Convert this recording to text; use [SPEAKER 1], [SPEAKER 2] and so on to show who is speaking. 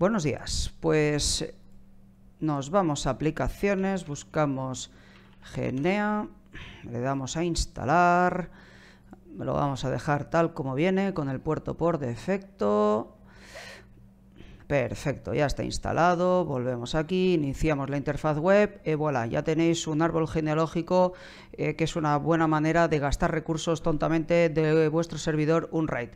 [SPEAKER 1] Buenos días, pues nos vamos a aplicaciones, buscamos Genea, le damos a instalar, lo vamos a dejar tal como viene, con el puerto por defecto. Perfecto, ya está instalado, volvemos aquí, iniciamos la interfaz web y voilà, ya tenéis un árbol genealógico eh, que es una buena manera de gastar recursos tontamente de vuestro servidor Unraid.